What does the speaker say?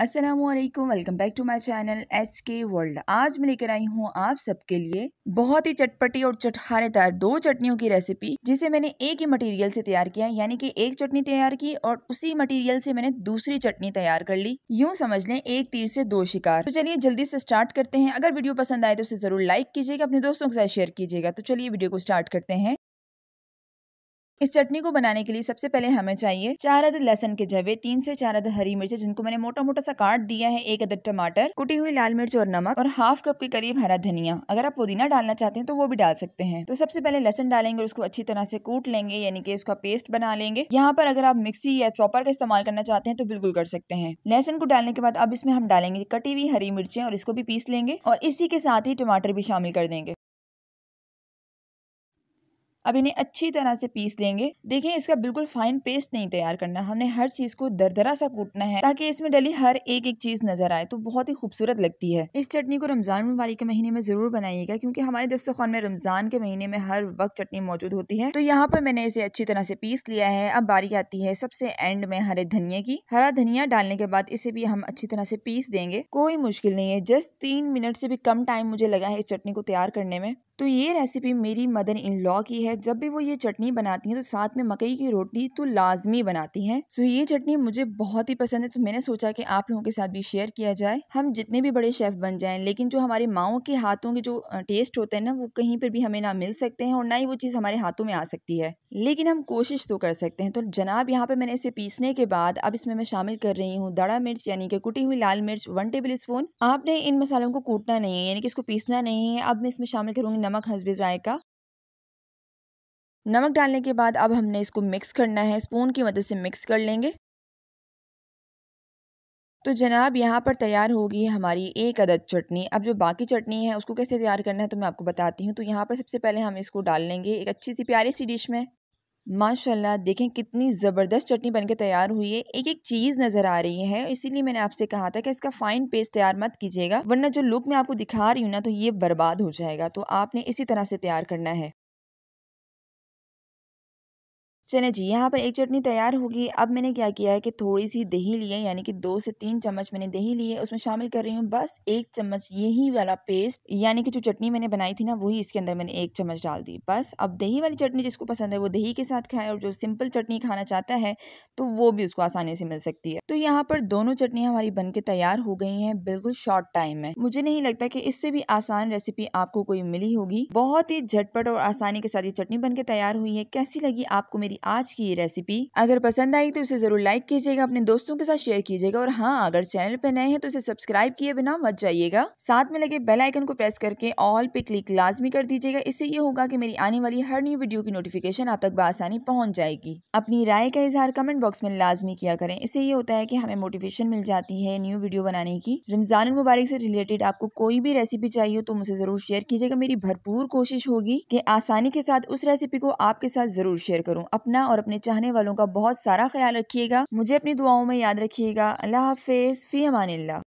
Aslam welcome back to my channel S K World आज मैं लेकर आई हूँ आप सबके लिए बहुत ही चटपटी और चटहारेदार दो चटनियों की रेसिपी जिसे मैंने एक ही मटेरियल से तैयार किया यानी कि एक चटनी तैयार की और उसी मटेरियल से मैंने दूसरी चटनी तैयार कर ली यूँ समझ लें एक तीर से दो शिकार तो चलिए जल्दी से स्टार्ट करते हैं अगर वीडियो पसंद आए तो उसे जरूर लाइक कीजिएगा अपने दोस्तों के साथ शेयर कीजिएगा तो चलिए वीडियो को स्टार्ट करते हैं इस चटनी को बनाने के लिए सबसे पहले हमें चाहिए चार अदद लहसन के जवे तीन से चार अदद हरी मिर्च जिनको मैंने मोटा मोटा सा काट दिया है एक अदद टमाटर कुटी हुई लाल मिर्च और नमक और हाफ कप के करीब हरा धनिया अगर आप पुदीना डालना चाहते हैं तो वो भी डाल सकते हैं तो सबसे पहले लहसन डालेंगे और उसको अच्छी तरह से कूट लेंगे यानी कि उसका पेस्ट बना लेंगे यहाँ पर अगर आप मिक्सी या चॉपर का इस्तेमाल करना चाहते हैं तो बिल्कुल कर सकते हैं लहसन को डालने के बाद अब इसमें हम डालेंगे कटी हुई हरी मिर्चें और इसको भी पीस लेंगे और इसी के साथ ही टमाटर भी शामिल कर देंगे अब इन्हें अच्छी तरह से पीस लेंगे देखिए इसका बिल्कुल फाइन पेस्ट नहीं तैयार करना हमने हर चीज को दरदरा सा कूटना है ताकि इसमें डली हर एक एक चीज नजर आए तो बहुत ही खूबसूरत लगती है इस चटनी को रमजान मुबारक के महीने में जरूर बनाइएगा क्योंकि हमारे दस्तखान में रमजान के महीने में हर वक्त चटनी मौजूद होती है तो यहाँ पर मैंने इसे अच्छी तरह से पीस लिया है अब बारी आती है सबसे एंड में हरे धनिया की हरा धनिया डालने के बाद इसे भी हम अच्छी तरह से पीस देंगे कोई मुश्किल नहीं है जस्ट तीन मिनट से भी कम टाइम मुझे लगा है इस चटनी को तैयार करने में तो ये रेसिपी मेरी मदर इन लॉ की है है जब भी वो ये चटनी बनाती हैं तो साथ में मकई की रोटी तो लाजमी बनाती हैं सो ये चटनी मुझे बहुत ही पसंद है तो मैंने सोचा कि आप लोगों के साथ भी शेयर किया जाए हम जितने भी बड़े शेफ़ बन जाए लेकिन जो हमारे माओ के हाथों के जो टेस्ट होते हैं ना वो कहीं पर भी हमें ना मिल सकते हैं और ना ही वो चीज़ हमारे हाथों में आ सकती है लेकिन हम कोशिश तो कर सकते हैं तो जनाब यहाँ पर मैंने इसे पीसने के बाद अब इसमें मैं शामिल कर रही हूँ दड़ा मिर्च यानी कि कुटी हुई लाल मिर्च वन टेबल स्पून आपने इन मसालों को कूटना नहीं है यानी कि इसको पीसना नहीं है अब मैं इसमें शामिल करूंगी नमक हंसबे जायका नमक डालने के बाद अब हमने इसको मिक्स करना है स्पून की मदद से मिक्स कर लेंगे तो जनाब यहाँ पर तैयार होगी हमारी एक अदद चटनी अब जो बाकी चटनी है उसको कैसे तैयार करना है तो मैं आपको बताती हूँ तो यहाँ पर सबसे पहले हम इसको डाल लेंगे एक अच्छी सी प्यारी सी डिश में माशाल्लाह देखें कितनी ज़बरदस्त चटनी बनके तैयार हुई है एक एक चीज़ नज़र आ रही है इसीलिए मैंने आपसे कहा था कि इसका फाइन पेस्ट तैयार मत कीजिएगा वरना जो लुक मैं आपको दिखा रही हूँ ना तो ये बर्बाद हो जाएगा तो आपने इसी तरह से तैयार करना है चले जी यहाँ पर एक चटनी तैयार होगी अब मैंने क्या किया है कि थोड़ी सी दही ली है यानी कि दो से तीन चम्मच मैंने दही ली है उसमें शामिल कर रही हूँ बस एक चम्मच यही वाला पेस्ट यानी कि जो चटनी मैंने बनाई थी ना वही इसके अंदर मैंने एक चम्मच डाल दी बस अब दही वाली चटनी जिसको पसंद है वो दही के साथ खाए और जो सिंपल चटनी खाना चाहता है तो वो भी उसको आसानी से मिल सकती है तो यहाँ पर दोनों चटनी हमारी बन के तैयार हो गई है बिल्कुल शॉर्ट टाइम में मुझे नहीं लगता की इससे भी आसान रेसिपी आपको कोई मिली होगी बहुत ही झटपट और आसानी के साथ ये चटनी बन के तैयार हुई है कैसी लगी आपको मेरी आज की ये रेसिपी अगर पसंद आई तो इसे जरूर लाइक कीजिएगा अपने दोस्तों के साथ शेयर कीजिएगा और हाँ अगर चैनल पे नए हैं तो इसे सब्सक्राइब किए बिना मत जाइएगा साथ में लगे बेल आइकन को प्रेस करके ऑल पे क्लिक लाजमी कर दीजिएगा इससे ये होगा की मेरी आने वाली हर न्यू वीडियो की नोटिफिकेशन आप तक बसानी पहुँच जाएगी अपनी राय का इजहार कमेंट बॉक्स में लाजमी किया करें इससे ये होता है की हमें मोटिवेशन मिल जाती है न्यू वीडियो बनाने की रमजान मुबारक से रिलेटेड आपको कोई भी रेसिपी चाहिए तो मुझे जरूर शेयर कीजिएगा मेरी भरपूर कोशिश होगी की आसानी के साथ उस रेसिपी को आपके साथ जरूर शेयर करूं अपना अपना और अपने चाहने वालों का बहुत सारा ख्याल रखिएगा मुझे अपनी दुआओं में याद रखिएगा अल्लाह हाफिज़ फ़ी अमान